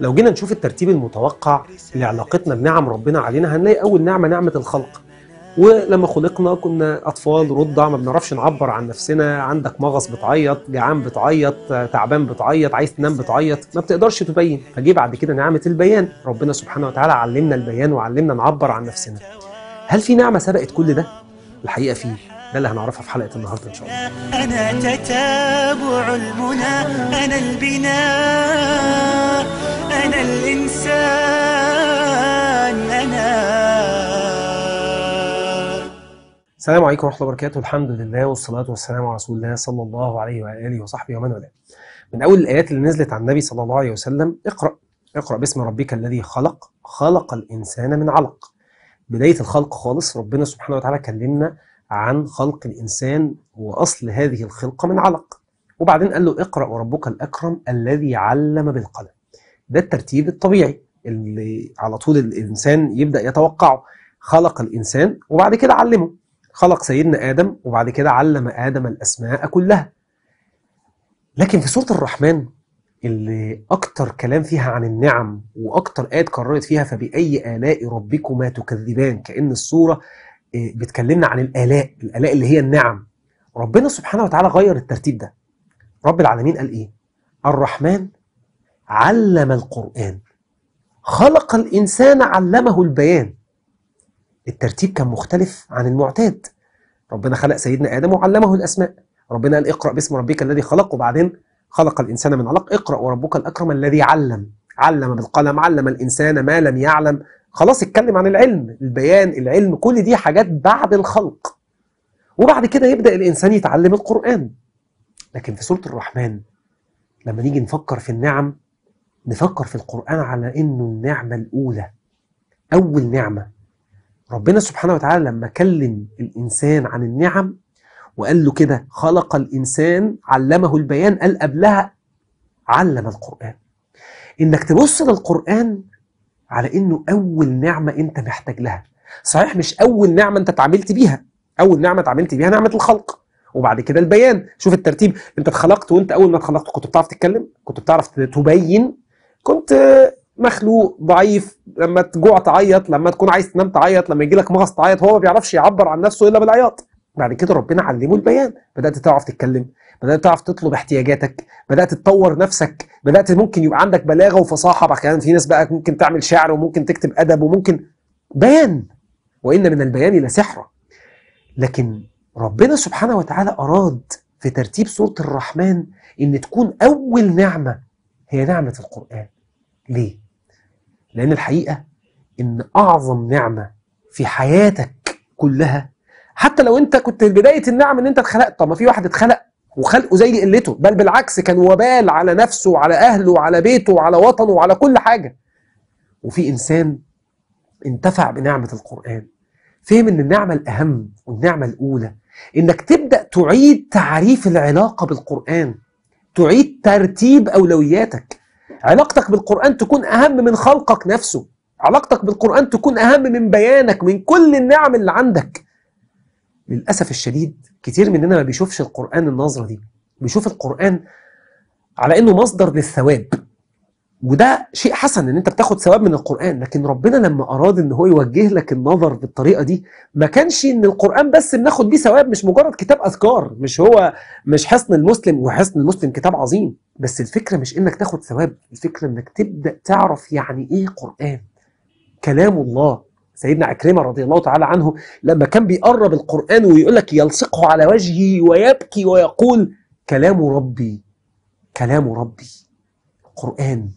لو جينا نشوف الترتيب المتوقع لعلاقتنا بنعم ربنا علينا هنلاقي أول نعمة نعمة الخلق ولما خلقنا كنا أطفال رضع ما بنعرفش نعبر عن نفسنا عندك مغص بتعيط جعان بتعيط تعبان بتعيط عايز تنام بتعيط ما بتقدرش تبين فجي بعد كده نعمة البيان ربنا سبحانه وتعالى علمنا البيان وعلمنا نعبر عن نفسنا هل في نعمة سبقت كل ده؟ الحقيقة فيه ده اللي هنعرفها في حلقه النهارده ان شاء الله انا تتابع المنى انا البناء انا الانسان انا السلام عليكم ورحمه الله وبركاته الحمد لله والصلاه والسلام على رسول الله صلى الله عليه واله وصحبه ومن والاه من اول الايات اللي نزلت عن النبي صلى الله عليه وسلم اقرا اقرا باسم ربك الذي خلق خلق الانسان من علق بدايه الخلق خالص ربنا سبحانه وتعالى كلمنا عن خلق الإنسان وأصل هذه الخلقة من علق وبعدين قال له اقرأ وربك الأكرم الذي علم بالقلم ده الترتيب الطبيعي اللي على طول الإنسان يبدأ يتوقعه خلق الإنسان وبعد كده علمه خلق سيدنا آدم وبعد كده علم آدم الأسماء كلها لكن في سورة الرحمن اللي أكتر كلام فيها عن النعم وأكتر آية كررت فيها فبأي آلاء ربكما تكذبان كأن السورة بتكلمنا عن الالاء الالاء اللي هي النعم ربنا سبحانه وتعالى غير الترتيب ده رب العالمين قال ايه الرحمن علم القران خلق الانسان علمه البيان الترتيب كان مختلف عن المعتاد ربنا خلق سيدنا ادم وعلمه الاسماء ربنا قال اقرا باسم ربك الذي خلق وبعدين خلق الانسان من علق اقرا وربك الاكرم الذي علم علم بالقلم علم الانسان ما لم يعلم خلاص اتكلم عن العلم البيان العلم كل دي حاجات بعد الخلق وبعد كده يبدا الانسان يتعلم القران لكن في سوره الرحمن لما نيجي نفكر في النعم نفكر في القران على انه النعمه الاولى اول نعمه ربنا سبحانه وتعالى لما كلم الانسان عن النعم وقال له كده خلق الانسان علمه البيان قال قبلها علم القران انك تبص للقران على انه اول نعمه انت محتاج لها صحيح مش اول نعمه انت اتعاملت بيها اول نعمه اتعاملت بيها نعمه الخلق وبعد كده البيان شوف الترتيب انت اتخلقت وانت اول ما اتخلقت كنت بتعرف تتكلم كنت بتعرف تبين كنت مخلوق ضعيف لما تجوع تعيط لما تكون عايز تنام تعيط لما يجي لك مغص تعيط هو ما بيعرفش يعبر عن نفسه الا بالعياط بعد كده ربنا علمه البيان بدات تعرف تتكلم بدات تعرف تطلب احتياجاتك بدات تطور نفسك بدات ممكن يبقى عندك بلاغه وفصاحه بقى يعني في ناس بقى ممكن تعمل شعر وممكن تكتب ادب وممكن بيان وان من البيان لسحرا لكن ربنا سبحانه وتعالى اراد في ترتيب سوره الرحمن ان تكون اول نعمه هي نعمه القران ليه لان الحقيقه ان اعظم نعمه في حياتك كلها حتى لو انت كنت بدايه النعم ان انت اتخلقت طب ما في واحد اتخلق وخلقه زي قلته بل بالعكس كان وبال على نفسه وعلى اهله وعلى بيته وعلى وطنه وعلى كل حاجه وفي انسان انتفع بنعمه القران فهم ان النعمه الاهم والنعمه الاولى انك تبدا تعيد تعريف العلاقه بالقران تعيد ترتيب اولوياتك علاقتك بالقران تكون اهم من خلقك نفسه علاقتك بالقران تكون اهم من بيانك من كل النعم اللي عندك للأسف الشديد كتير مننا ما بيشوفش القرآن النظرة دي بيشوف القرآن على إنه مصدر للثواب وده شيء حسن ان انت بتاخد ثواب من القران لكن ربنا لما اراد ان هو يوجه لك النظر بالطريقه دي ما كانش ان القران بس بناخد بيه ثواب مش مجرد كتاب اذكار مش هو مش حصن المسلم وحصن المسلم كتاب عظيم بس الفكره مش انك تاخد ثواب الفكره انك تبدا تعرف يعني ايه قران كلام الله سيدنا عكرمة رضي الله تعالى عنه لما كان بيقرب القرآن ويقول لك يلصقه على وجهه ويبكي ويقول كلام ربي كلام ربي القرآن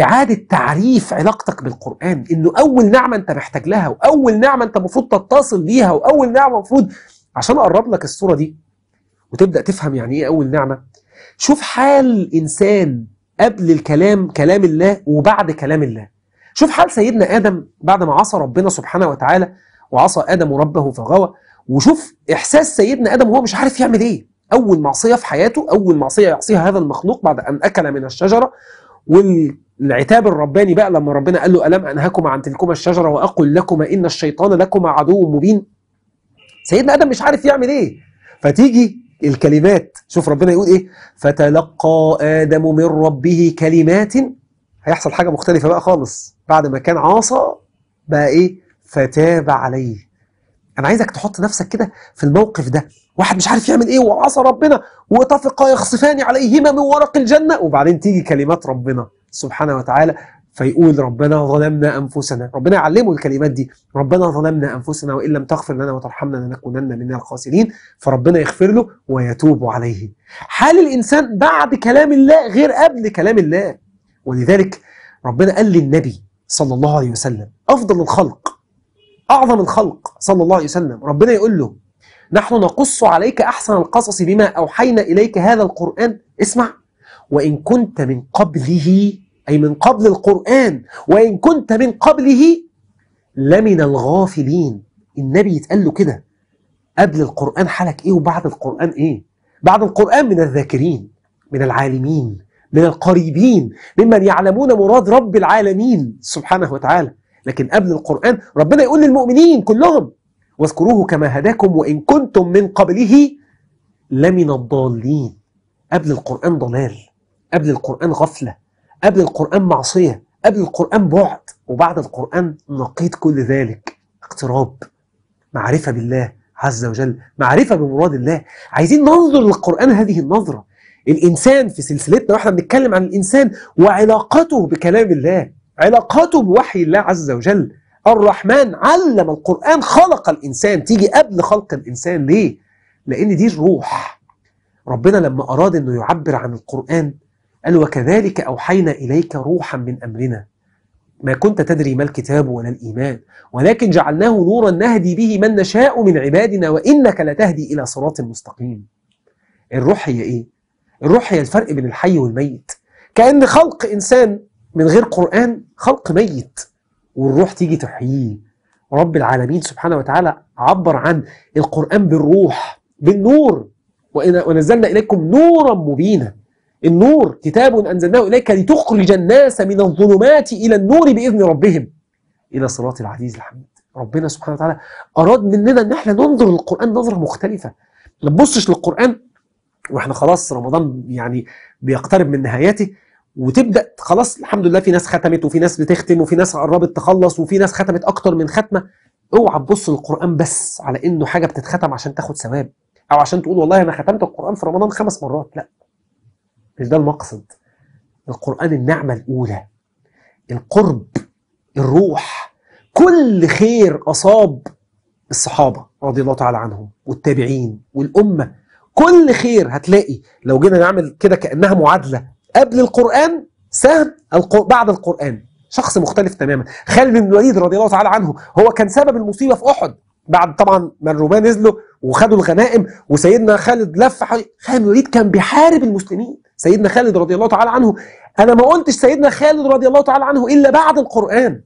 إعادة تعريف علاقتك بالقرآن إنه أول نعمة أنت محتاج لها وأول نعمة أنت المفروض تتصل بيها وأول نعمة المفروض عشان أقرب لك الصورة دي وتبدأ تفهم يعني إيه أول نعمة شوف حال إنسان قبل الكلام كلام الله وبعد كلام الله شوف حال سيدنا آدم بعد ما عصى ربنا سبحانه وتعالى وعصى آدم ربه فغوى وشوف إحساس سيدنا آدم وهو مش عارف يعمل إيه أول معصية في حياته أول معصية يعصيها هذا المخلوق بعد أن أكل من الشجرة والعتاب الرباني بقى لما ربنا قال له ألم أنهكما عن تلكما الشجرة وأقل لكما إن الشيطان لكما عدو مبين سيدنا آدم مش عارف يعمل إيه فتيجي الكلمات شوف ربنا يقول إيه فتلقى آدم من ربه كلمات هيحصل حاجة مختلفة بقى خالص بعد ما كان عصى بقى إيه فتاب عليه أنا عايزك تحط نفسك كده في الموقف ده واحد مش عارف يعمل إيه وعصى ربنا وطفقا يخصفان عليهما من ورق الجنة وبعدين تيجي كلمات ربنا سبحانه وتعالى فيقول ربنا ظلمنا أنفسنا ربنا يعلمه الكلمات دي ربنا ظلمنا أنفسنا وإن لم تغفر لنا وترحمنا لنكونن من الخاسرين فربنا يغفر له ويتوب عليه حال الإنسان بعد كلام الله غير قبل كلام الله ولذلك ربنا قال للنبي صلى الله عليه وسلم أفضل الخلق أعظم الخلق صلى الله عليه وسلم ربنا يقول له نحن نقص عليك أحسن القصص بما أوحينا إليك هذا القرآن اسمع وإن كنت من قبله أي من قبل القرآن وإن كنت من قبله لمن الغافلين النبي يتقال له كده قبل القرآن حالك إيه وبعد القرآن إيه بعد القرآن من الذاكرين من العالمين من القريبين ممن يعلمون مراد رب العالمين سبحانه وتعالى لكن قبل القرآن ربنا يقول للمؤمنين كلهم واذكروه كما هداكم وإن كنتم من قبله لمن الضالين قبل القرآن ضلال قبل القرآن غفلة قبل القرآن معصية قبل القرآن بعد وبعد القرآن نقيض كل ذلك اقتراب معرفة بالله عز وجل معرفة بمراد الله عايزين ننظر للقرآن هذه النظرة الإنسان في سلسلتنا واحنا بنتكلم عن الإنسان وعلاقته بكلام الله علاقته بوحي الله عز وجل الرحمن علم القرآن خلق الإنسان تيجي قبل خلق الإنسان ليه؟ لأن دي الروح ربنا لما أراد أنه يعبر عن القرآن قال وكذلك أوحينا إليك روحا من أمرنا ما كنت تدري ما الكتاب ولا الإيمان ولكن جعلناه نورا نهدي به من نشاء من عبادنا وإنك لتهدي إلى صراط مستقيم الروح هي إيه؟ الروح هي الفرق بين الحي والميت كأن خلق إنسان من غير قرآن خلق ميت والروح تيجي تحييه رب العالمين سبحانه وتعالى عبر عن القرآن بالروح بالنور ونزلنا إليكم نورا مبينا النور كتاب أنزلناه إليك لتخرج الناس من الظلمات إلى النور بإذن ربهم إلى صراط العزيز الحميد ربنا سبحانه وتعالى أراد مننا أن احنا ننظر للقرآن نظرة مختلفة ما تبصش للقرآن واحنا خلاص رمضان يعني بيقترب من نهايته وتبدا خلاص الحمد لله في ناس ختمت وفي ناس بتختم وفي ناس قربت تخلص وفي ناس ختمت اكتر من ختمه اوعى تبص للقران بس على انه حاجه بتتختم عشان تاخد ثواب او عشان تقول والله انا ختمت القران في رمضان خمس مرات لا مش ده المقصد القران النعمه الاولى القرب الروح كل خير اصاب الصحابه رضي الله تعالى عنهم والتابعين والامه كل خير هتلاقي لو جينا نعمل كده كأنها معادلة قبل القرآن سهم بعد القرآن شخص مختلف تماما خالد بن الوليد رضي الله تعالى عنه هو كان سبب المصيبة في أحد بعد طبعا ما الرومان نزلوا وخدوا الغنائم وسيدنا خالد لف حي... خالد بن الوليد كان بيحارب المسلمين سيدنا خالد رضي الله تعالى عنه انا ما قلتش سيدنا خالد رضي الله تعالى عنه الا بعد القران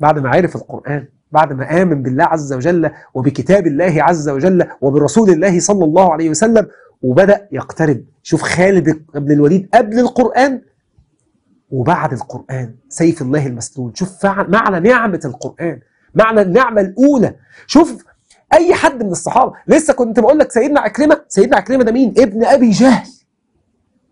بعد ما عرف القران بعد ما آمن بالله عز وجل وبكتاب الله عز وجل وبرسول الله صلى الله عليه وسلم وبدأ يقترب شوف خالد بن الوليد قبل القرآن وبعد القرآن سيف الله المسلول شوف معنى نعمة القرآن معنى النعمة الأولى شوف أي حد من الصحابة لسه كنت بقول لك سيدنا عكرمة سيدنا عكرمة ده مين؟ ابن أبي جهل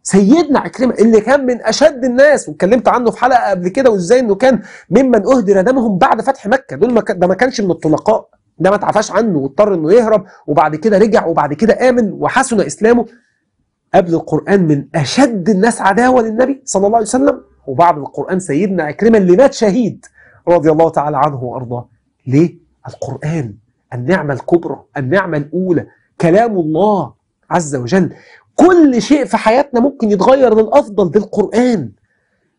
سيدنا عكرمة اللي كان من أشد الناس واتكلمت عنه في حلقة قبل كده وإزاي إنه كان ممن أهدر دمهم بعد فتح مكة دول ما ده ما كانش من الطلقاء ده ما اتعفاش عنه واضطر إنه يهرب وبعد كده رجع وبعد كده آمن وحسن إسلامه قبل القرآن من أشد الناس عداوة للنبي صلى الله عليه وسلم وبعد القرآن سيدنا عكرمة اللي مات شهيد رضي الله تعالى عنه وأرضاه ليه؟ القرآن النعمة الكبرى النعمة الأولى كلام الله عز وجل كل شيء في حياتنا ممكن يتغير للافضل بالقران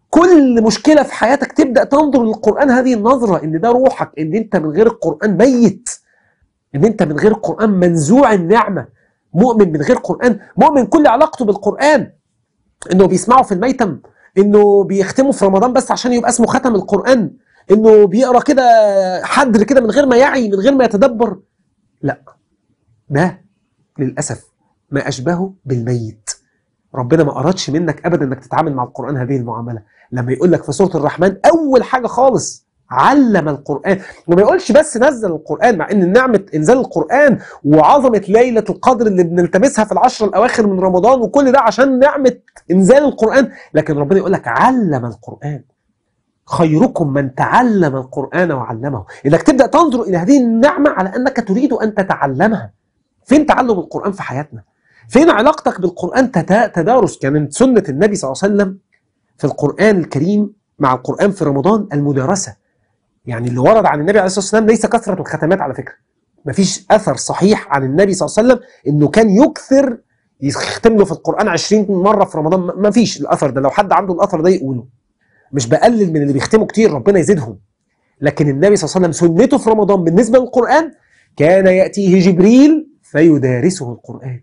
كل مشكله في حياتك تبدا تنظر للقران هذه النظره ان ده روحك ان انت من غير القران ميت ان انت من غير القران منزوع النعمه مؤمن من غير قران مؤمن كل علاقته بالقران انه بيسمعه في الميتم انه بيختمه في رمضان بس عشان يبقى اسمه ختم القران انه بيقرا كده حدر كده من غير ما يعي من غير ما يتدبر لا ده للاسف ما أشبهه بالميت ربنا ما أرادش منك أبدا أنك تتعامل مع القرآن هذه المعاملة لما يقول لك في سورة الرحمن أول حاجة خالص علم القرآن وما يقولش بس نزل القرآن مع ان نعمة انزال القرآن وعظمة ليلة القدر اللي بنلتمسها في العشر الاواخر من رمضان وكل ده عشان نعمة انزال القرآن لكن ربنا يقول لك علم القرآن خيركم من تعلم القرآن وعلمه انك تبدأ تنظر الى هذه النعمة على انك تريد ان تتعلمها فين تعلم القرآن في حياتنا فين علاقتك بالقرآن تدارس يعني سنة النبي صلى الله عليه وسلم في القرآن الكريم مع القرآن في رمضان المدارسة يعني اللي ورد عن النبي عليه الصلاة والسلام ليس كثرة الختمات على فكرة مفيش أثر صحيح عن النبي صلى الله عليه وسلم إنه كان يكثر يختم له في القرآن 20 مرة في رمضان مفيش الأثر ده لو حد عنده الأثر ده يقوله مش بقلل من اللي بيختموا كتير ربنا يزيدهم لكن النبي صلى الله عليه وسلم سنته في رمضان بالنسبة للقرآن كان يأتيه جبريل فيدارسه القرآن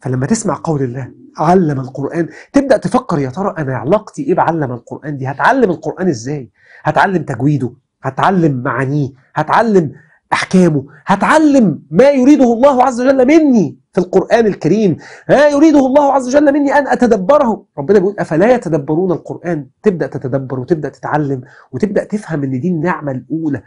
فلما تسمع قول الله علم القرآن تبدأ تفكر يا ترى أنا علاقتي إيه بعلم القرآن دي هتعلم القرآن إزاي هتعلم تجويده هتعلم معانيه هتعلم أحكامه هتعلم ما يريده الله عز وجل مني في القرآن الكريم ما يريده الله عز وجل مني أن أتدبره ربنا بيقول أفلا يتدبرون القرآن تبدأ تتدبر وتبدأ تتعلم وتبدأ تفهم أن دي النعمة الأولى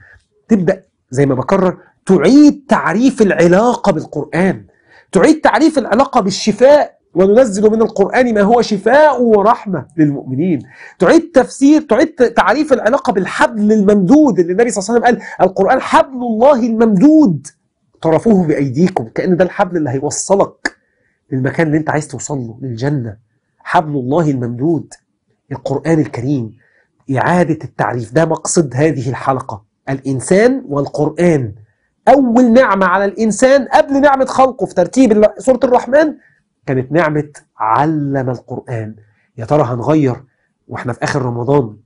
تبدأ زي ما بكرر تعيد تعريف العلاقة بالقرآن تعيد تعريف العلاقة بالشفاء وننزل من القرآن ما هو شفاء ورحمة للمؤمنين تعيد تفسير تعيد تعريف العلاقة بالحبل الممدود اللي النبي صلى الله عليه وسلم قال القرآن حبل الله الممدود طرفوه بأيديكم كأن ده الحبل اللي هيوصلك للمكان اللي انت عايز توصل له للجنة حبل الله الممدود القرآن الكريم إعادة التعريف ده مقصد هذه الحلقة الإنسان والقرآن أول نعمة على الإنسان قبل نعمة خلقه في ترتيب سورة الرحمن كانت نعمة علم القرآن يا ترى هنغير وإحنا في آخر رمضان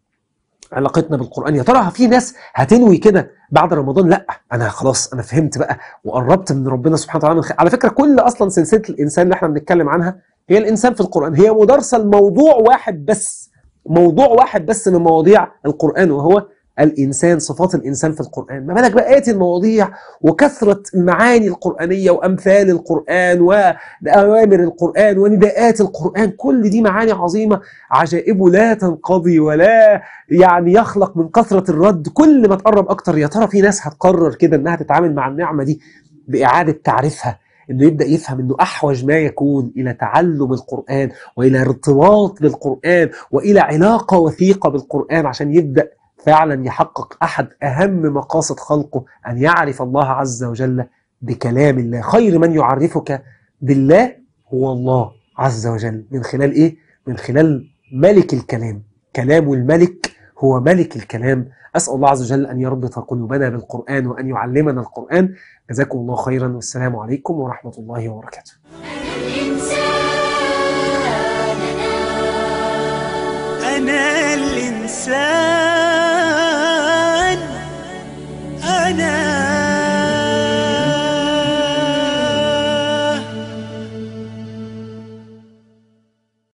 علاقتنا بالقرآن يا ترى في ناس هتنوي كده بعد رمضان لا أنا خلاص أنا فهمت بقى وقربت من ربنا سبحانه وتعالى على فكرة كل أصلا سلسلة الإنسان اللي إحنا بنتكلم عنها هي الإنسان في القرآن هي مدرسة لموضوع واحد بس موضوع واحد بس من مواضيع القرآن وهو الإنسان صفات الإنسان في القرآن ما بالك بقى ايه المواضيع وكثرة المعاني القرآنية وأمثال القرآن وأوامر القرآن ونداءات القرآن كل دي معاني عظيمة عجائبه لا تنقضي ولا يعني يخلق من كثرة الرد كل ما تقرب أكتر يا ترى في ناس هتقرر كده إنها تتعامل مع النعمة دي بإعادة تعريفها انه يبدا يفهم انه احوج ما يكون الى تعلم القران والى ارتباط بالقران والى علاقه وثيقه بالقران عشان يبدا فعلا يحقق أحد أهم مقاصد خلقه أن يعرف الله عز وجل بكلام الله خير من يعرفك بالله هو الله عز وجل من خلال إيه؟ من خلال ملك الكلام كلام الملك هو ملك الكلام أسأل الله عز وجل أن يربط قلوبنا بالقرآن وأن يعلمنا القرآن جزاكم الله خيرا والسلام عليكم ورحمة الله وبركاته أنا الإنسان انا الانسان